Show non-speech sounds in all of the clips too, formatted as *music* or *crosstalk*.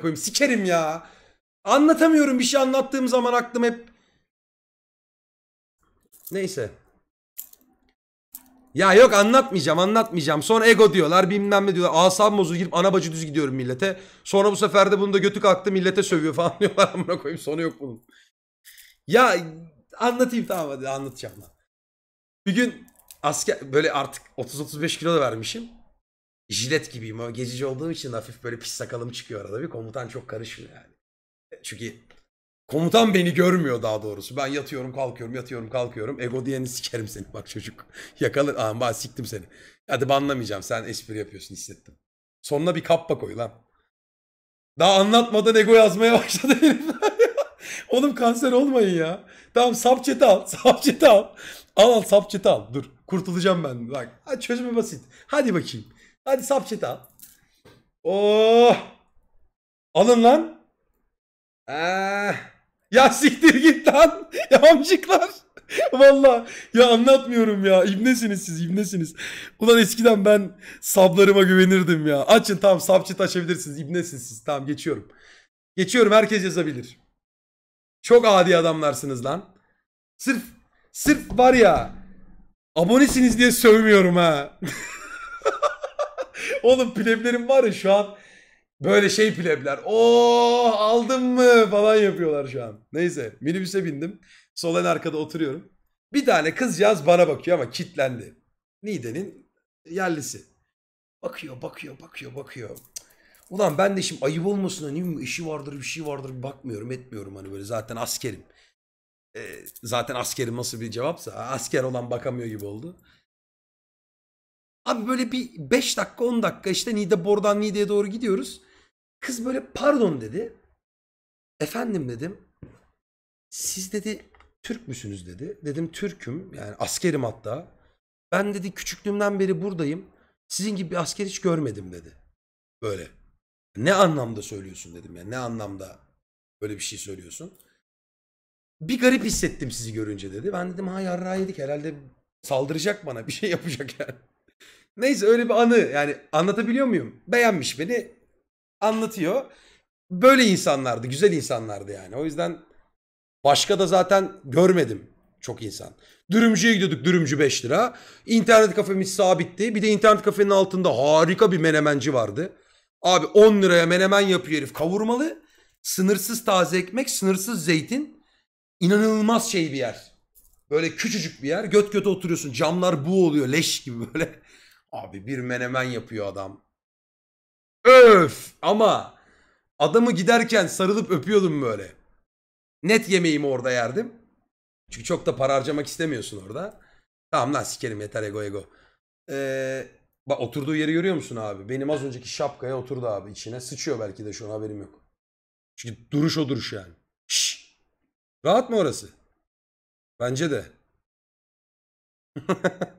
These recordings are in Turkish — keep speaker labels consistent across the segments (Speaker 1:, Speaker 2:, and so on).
Speaker 1: koyayım sikerim ya. Anlatamıyorum bir şey anlattığım zaman aklım hep. Neyse. Ya yok anlatmayacağım anlatmayacağım. Sonra ego diyorlar bilmem ne diyorlar. Asam bozu girip ana bacı düz gidiyorum millete. Sonra bu sefer de bunu da götü kalktı millete sövüyor falan *laughs* diyorlar. Amına koyayım sonu yok bunun. Ya anlatayım tamam hadi anlatacağım. Bir gün asker böyle artık 30-35 kilo da vermişim jilet gibiyim. Ama gezici olduğum için hafif böyle pis sakalım çıkıyor arada bir. Komutan çok karışmıyor yani. E, çünkü komutan beni görmüyor daha doğrusu. Ben yatıyorum kalkıyorum yatıyorum kalkıyorum. Ego diyeni sikerim seni bak çocuk. *laughs* Yakalır. Aa bak siktim seni. Hadi banlamayacağım sen espri yapıyorsun hissettim. Sonuna bir kappa koy lan. Daha anlatmadan ego yazmaya *laughs* başladı herifler. Oğlum kanser olmayın ya. Tamam sapçeti al. Sapçeti *laughs* al. Al al sapçeti al. Dur kurtulacağım ben. Bak çözümü basit. Hadi bakayım. Hadi subchat al. Oh. Alın lan. Ee. Ya siktir git lan. *laughs* Ya amcıklar. *laughs* Valla ya anlatmıyorum ya. İbnesiniz siz ibnesiniz. Ulan eskiden ben sablarıma güvenirdim ya. Açın tamam sabçı açabilirsiniz. İbnesiniz siz. Tamam geçiyorum. Geçiyorum herkes yazabilir. Çok adi adamlarsınız lan. Sırf sırf var ya abonesiniz diye sövmüyorum ha. *laughs* Oğlum pleblerim var ya şu an böyle şey plebler. Oo aldım mı falan yapıyorlar şu an. Neyse minibüse bindim. Sol en arkada oturuyorum. Bir tane kızcağız bana bakıyor ama kitlendi. Nide'nin yerlisi. Bakıyor bakıyor bakıyor bakıyor. Ulan ben de şimdi ayıp olmasın hani mi? işi vardır bir şey vardır bakmıyorum etmiyorum hani böyle zaten askerim. Ee, zaten askerim nasıl bir cevapsa asker olan bakamıyor gibi oldu. Abi böyle bir 5 dakika 10 dakika işte bordan Nide'ye doğru gidiyoruz. Kız böyle pardon dedi. Efendim dedim. Siz dedi Türk müsünüz dedi. Dedim Türk'üm yani askerim hatta. Ben dedi küçüklüğümden beri buradayım. Sizin gibi bir asker hiç görmedim dedi. Böyle. Ne anlamda söylüyorsun dedim yani ne anlamda böyle bir şey söylüyorsun. Bir garip hissettim sizi görünce dedi. Ben dedim ha yarrağı yedik herhalde saldıracak bana bir şey yapacak yani. Neyse öyle bir anı yani anlatabiliyor muyum? Beğenmiş beni anlatıyor. Böyle insanlardı güzel insanlardı yani. O yüzden başka da zaten görmedim çok insan. Dürümcüye gidiyorduk dürümcü 5 lira. İnternet kafemiz sabitti. Bir de internet kafenin altında harika bir menemenci vardı. Abi 10 liraya menemen yapıyor herif kavurmalı. Sınırsız taze ekmek, sınırsız zeytin. İnanılmaz şey bir yer. Böyle küçücük bir yer. Göt göte oturuyorsun. Camlar bu oluyor leş gibi böyle. Abi bir menemen yapıyor adam. Öf ama adamı giderken sarılıp öpüyordum böyle. Net yemeğimi orada yerdim. Çünkü çok da para harcamak istemiyorsun orada. Tamam lan sikerim yeter ego ego. Ee, bak oturduğu yeri görüyor musun abi? Benim az önceki şapkaya oturdu abi içine. Sıçıyor belki de şu an haberim yok.
Speaker 2: Çünkü duruş o duruş yani. Şşş. Rahat mı orası? Bence de. *laughs*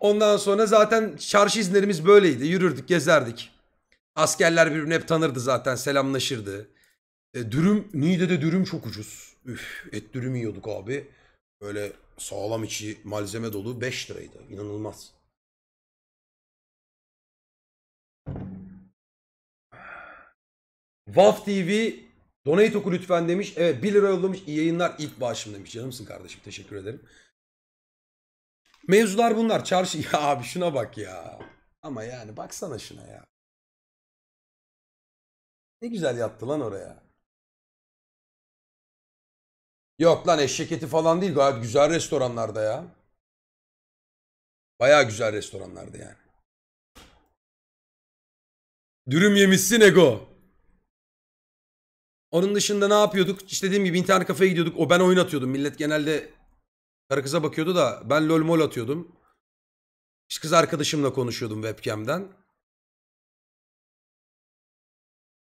Speaker 2: Ondan sonra zaten çarşı izinlerimiz böyleydi. Yürürdük,
Speaker 1: gezerdik. Askerler birbirini hep tanırdı zaten, selamlaşırdı. E, dürüm, Niğde'de dürüm çok ucuz. Üf, et dürüm yiyorduk abi. Böyle sağlam içi
Speaker 2: malzeme dolu 5 liraydı. İnanılmaz. Vaf TV donate oku
Speaker 1: lütfen demiş. Evet 1 lira yollamış. İyi yayınlar ilk bağışım demiş. Canımsın kardeşim teşekkür ederim.
Speaker 2: Mevzular bunlar. Çarşı *laughs* ya abi şuna bak ya. Ama yani baksana şuna ya. Ne güzel yattı lan oraya. Yok lan eşek eti falan değil gayet güzel restoranlarda ya. Baya güzel restoranlarda yani. Dürüm yemişsin ego. Onun dışında
Speaker 1: ne yapıyorduk? İşte dediğim gibi internet kafeye gidiyorduk. O ben oyun atıyordum. Millet genelde Karı kıza bakıyordu da ben lol mol atıyordum. İşte kız arkadaşımla konuşuyordum webcam'den.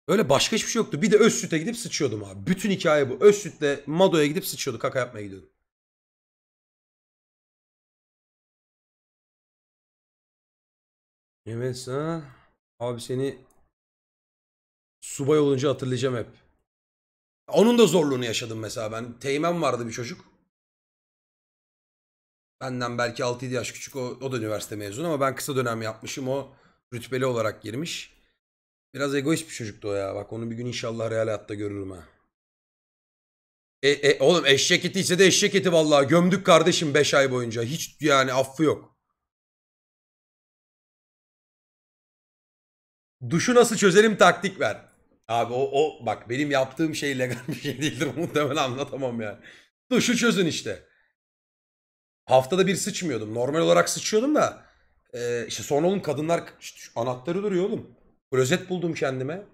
Speaker 2: Öyle başka hiçbir şey yoktu. Bir de öz süte gidip sıçıyordum abi. Bütün hikaye bu. Öz sütle Mado'ya gidip sıçıyordu Kaka yapmaya gidiyordum. Evet ha. Abi seni subay olunca hatırlayacağım hep. Onun da zorluğunu yaşadım mesela ben. Teğmen vardı bir çocuk.
Speaker 1: Benden belki 6-7 yaş küçük o, o da üniversite mezunu ama ben kısa dönem yapmışım o rütbeli olarak girmiş. Biraz egoist bir çocuktu o ya. Bak onu bir gün inşallah real hayatta görürüm ha.
Speaker 2: E, e, oğlum eşek eti ise de eşek eti vallahi gömdük kardeşim 5 ay boyunca. Hiç yani affı yok. Duşu nasıl çözerim taktik ver. Abi o, o bak benim yaptığım şey legal
Speaker 1: bir şey değildir. *laughs* Muhtemelen anlatamam yani. Duşu çözün işte. Haftada bir sıçmıyordum. Normal olarak sıçıyordum da. E, işte sonra oğlum kadınlar işte anahtarı duruyor oğlum. Klozet buldum kendime.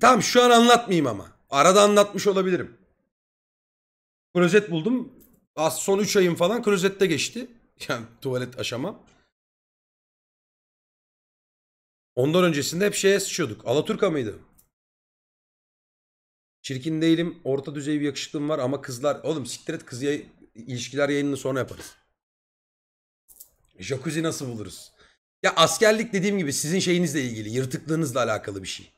Speaker 1: Tamam şu an anlatmayayım ama. Arada anlatmış olabilirim. Klozet buldum. Az son 3 ayım falan klozette geçti. *laughs* Yani tuvalet aşama. Ondan öncesinde hep şeye sıçıyorduk. Alaturka mıydı? Çirkin değilim. Orta düzey bir yakışıklığım var ama kızlar... Oğlum siktir et kız, ilişkiler yayınını sonra yaparız. Jacuzzi nasıl buluruz? Ya askerlik dediğim gibi sizin şeyinizle ilgili, yırtıklığınızla alakalı bir şey.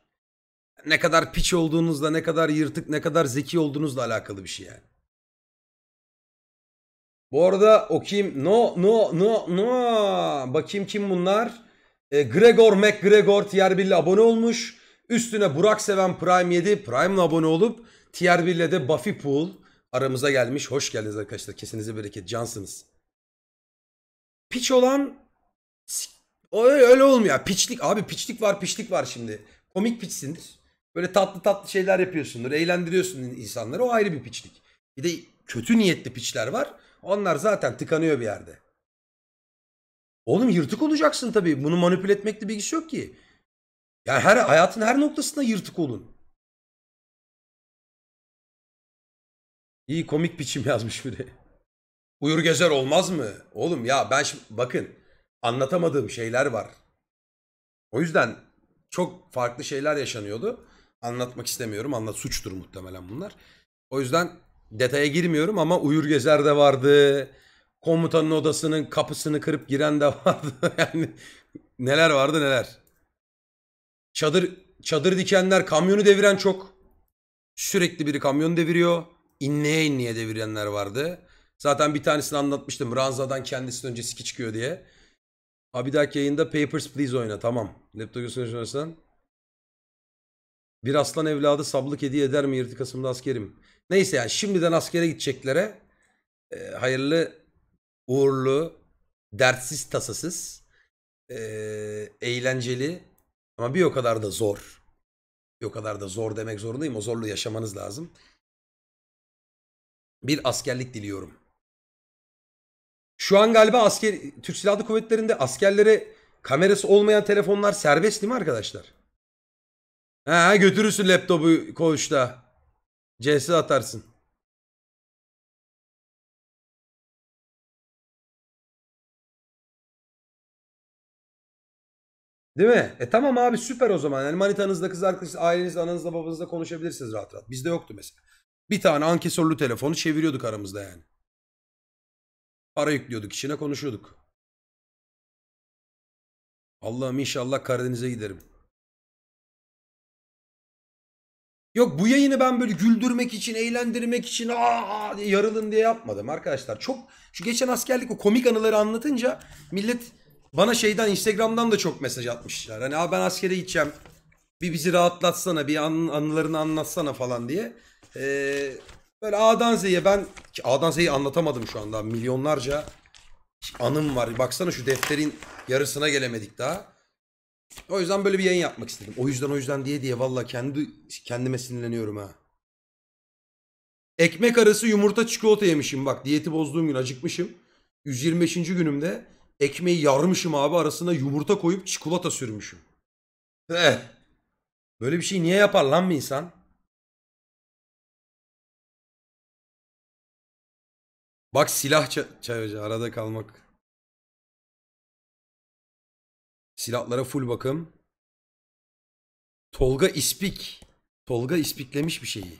Speaker 1: Ne kadar piç olduğunuzla, ne kadar yırtık, ne kadar zeki olduğunuzla alakalı bir şey yani. Bu arada okuyayım. No, no, no, no. Bakayım kim bunlar? E, Gregor McGregor tier 1 abone olmuş. Üstüne Burak Seven Prime 7 Prime'la abone olup tier 1 de Buffy Pool aramıza gelmiş. Hoş geldiniz arkadaşlar. Kesinize bereket. Cansınız. Piç olan o öyle olmuyor. Piçlik abi piçlik var piçlik var şimdi. Komik piçsindir. Böyle tatlı tatlı şeyler yapıyorsundur. Eğlendiriyorsun insanları. O ayrı bir piçlik. Bir de kötü niyetli piçler var. Onlar zaten tıkanıyor bir yerde. Oğlum yırtık olacaksın tabii. Bunu
Speaker 2: manipüle etmekle bilgisi yok ki. Yani her hayatın her noktasında yırtık olun. İyi komik biçim yazmış biri. Uyur gezer olmaz mı? Oğlum ya ben şimdi bakın anlatamadığım şeyler var.
Speaker 1: O yüzden çok farklı şeyler yaşanıyordu. Anlatmak istemiyorum. Anlat suçtur muhtemelen bunlar. O yüzden detaya girmiyorum ama uyur gezer de vardı. Komutanın odasının kapısını kırıp giren de *laughs* vardı. yani neler vardı neler. Çadır çadır dikenler, kamyonu deviren çok. Sürekli biri kamyonu deviriyor inleye inleye devirenler vardı. Zaten bir tanesini anlatmıştım. Ranza'dan kendisinden önce siki çıkıyor diye. Abi bir dahaki yayında Papers Please oyna. Tamam. Laptop gösterirsen. Bir aslan evladı sablık hediye eder mi 7 Kasım'da askerim? Neyse yani şimdiden askere gideceklere e, hayırlı, uğurlu, dertsiz tasasız, e, eğlenceli ama bir o kadar da zor. Bir o kadar da zor demek zorundayım. O zorlu yaşamanız lazım bir askerlik diliyorum. Şu an galiba asker Türk Silahlı Kuvvetleri'nde askerlere kamerası olmayan telefonlar serbest değil mi arkadaşlar? Ha götürürsün laptopu
Speaker 2: koğuşta. CS atarsın. Değil mi? E tamam abi süper o zaman. Yani manitanızla, kız arkadaşınızla, ailenizle, ananızla, babanızla konuşabilirsiniz rahat rahat. Bizde yoktu mesela. Bir tane ankesörlü telefonu çeviriyorduk aramızda yani. Para yüklüyorduk içine konuşuyorduk. Allah'ım inşallah Karadeniz'e giderim.
Speaker 1: Yok bu yayını ben böyle güldürmek için, eğlendirmek için aa diye yarılın diye yapmadım arkadaşlar. Çok şu geçen askerlik o komik anıları anlatınca millet bana şeyden Instagram'dan da çok mesaj atmışlar. Hani abi ben askere gideceğim. Bir bizi rahatlatsana, bir an, anılarını anlatsana falan diye. Ee, böyle A'dan Z'ye ben A'dan Z'yi anlatamadım şu anda. Milyonlarca anım var. Baksana şu defterin yarısına gelemedik daha. O yüzden böyle bir yayın yapmak istedim. O yüzden o yüzden diye diye valla kendi kendime sinirleniyorum ha. Ekmek arası yumurta çikolata yemişim bak. Diyeti bozduğum gün acıkmışım. 125. günümde ekmeği yarmışım abi arasına yumurta
Speaker 2: koyup çikolata sürmüşüm. Eh. Böyle bir şey niye yapar lan bir insan? Bak silah çayıcı arada kalmak. Silahlara full bakım. Tolga İspik. Tolga ispiklemiş bir şeyi.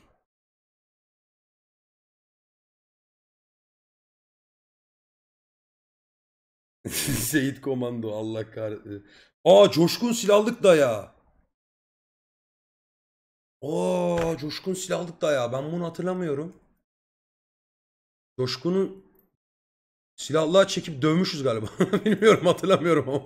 Speaker 2: *laughs* Seyit Komando Allah kahretsin. Aa coşkun silahlık daya. Aa coşkun silahlık daya. Ben bunu hatırlamıyorum. Coşkun'u silahla çekip dövmüşüz galiba. *laughs* Bilmiyorum hatırlamıyorum ama.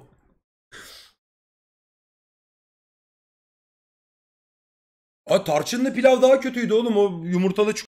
Speaker 2: Aa, tarçınlı pilav daha kötüydü oğlum. O yumurtalı çikolata.